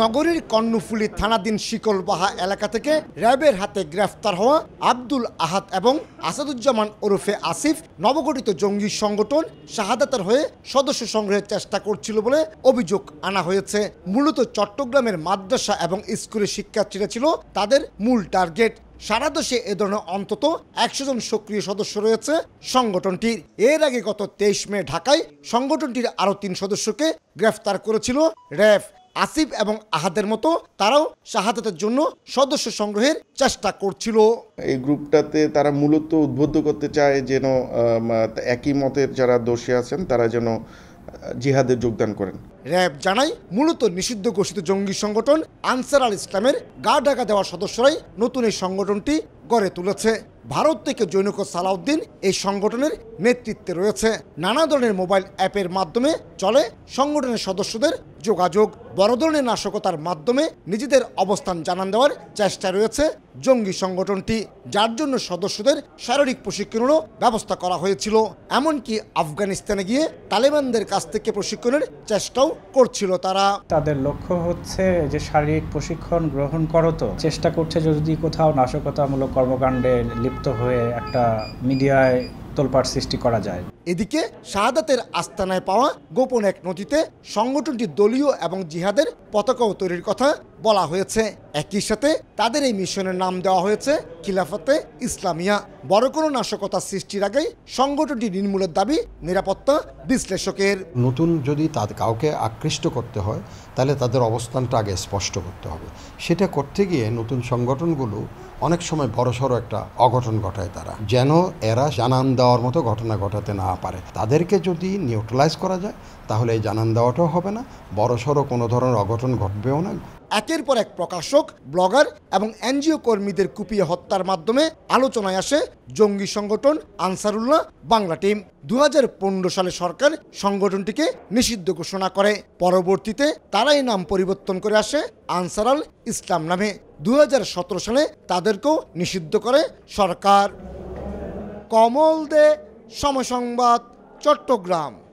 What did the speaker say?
নগরীর কর্ণফুলি থানাধীন শিকলবাহা এলাকা থেকে র্যাবের হাতে গ্রেফতার হওয়া আব্দুল আহাদ এবং আসাদুজ্জামান ওরফে আসিফ নবগঠিত জঙ্গি সংগঠন শাহাদাতার হয়ে সদস্য সংগ্রহের চেষ্টা করছিল বলে অভিযোগ আনা হয়েছে মূলত চট্টগ্রামের মাদ্রাসা এবং স্কুলের শিক্ষার্থীরা ছিল তাদের মূল টার্গেট সারা দেশে এ ধরনের অন্তত একশো জন সক্রিয় সদস্য রয়েছে সংগঠনটির এর আগে গত তেইশ মে ঢাকায় সংগঠনটির আরও তিন সদস্যকে গ্রেফতার করেছিল র্যাব আসিফ এবং আহাদের মতো তারাও শাহাদাতের জন্য সদস্য সংগ্রহের চেষ্টা করছিল এই গ্রুপটাতে তারা মূলত উদ্বুদ্ধ করতে চায় যেন একই মতের যারা দোষী আছেন তারা যেন জিহাদে যোগদান করেন র্যাব জানায় মূলত নিষিদ্ধ ঘোষিত জঙ্গি সংগঠন আনসার আল ইসলামের গা ঢাকা দেওয়ার সদস্যরাই নতুন এই সংগঠনটি গড়ে তুলেছে ভারত থেকে জৈনক সালাউদ্দিন এই সংগঠনের নেতৃত্বে রয়েছে নানা ধরনের মোবাইল অ্যাপের মাধ্যমে চলে সংগঠনের সদস্যদের যোগাযোগ বড় ধরনের নাশকতার মাধ্যমে নিজেদের অবস্থান জানান দেওয়ার চেষ্টা রয়েছে জঙ্গি সংগঠনটি যার জন্য সদস্যদের শারীরিক প্রশিক্ষণেরও ব্যবস্থা করা হয়েছিল এমনকি আফগানিস্তানে গিয়ে তালেবানদের কাছ থেকে প্রশিক্ষণের চেষ্টাও করছিল তারা তাদের লক্ষ্য হচ্ছে যে শারীরিক প্রশিক্ষণ গ্রহণ করতো চেষ্টা করছে যদি কোথাও নাশকতামূলক কর্মকাণ্ডে লিপ্ত হয়ে একটা মিডিয়ায় তোলপাট সৃষ্টি করা যায় এদিকে শাহাদাতের আস্তানায় পাওয়া গোপন এক নথিতে সংগঠনটি দলীয় এবং জিহাদের পতাকাও তৈরির কথা বলা হয়েছে একই সাথে তাদের এই মিশনের নাম দেওয়া হয়েছে খিলাফতে ইসলামিয়া বড় কোনো নাশকতা সৃষ্টির আগেই সংগঠনটি নির্মূলের দাবি নিরাপত্তা বিশ্লেষকের নতুন যদি তার কাউকে আকৃষ্ট করতে হয় তাহলে তাদের অবস্থানটা আগে স্পষ্ট করতে হবে সেটা করতে গিয়ে নতুন সংগঠনগুলো অনেক সময় সড়ো একটা অঘটন ঘটায় তারা যেন এরা জানান দেওয়ার মতো ঘটনা ঘটাতে না পারে তাদেরকে যদি নিউট্রালাইজ করা যায় তাহলে এই জানান দেওয়াটাও হবে না বড়সড় কোনো ধরনের অঘটন ঘটবেও না একের পর এক প্রকাশক ব্লগার এবং এনজিও কর্মীদের কুপিয়ে হত্যার মাধ্যমে আলোচনায় আসে জঙ্গি সংগঠন আনসারুল্লাহ বাংলা টিম দু সালে সরকার সংগঠনটিকে নিষিদ্ধ ঘোষণা করে পরবর্তীতে তারাই নাম পরিবর্তন করে আসে আনসারাল ইসলাম নামে দু সালে তাদেরকেও নিষিদ্ধ করে সরকার কমল দে সমসংবাদ চট্টগ্রাম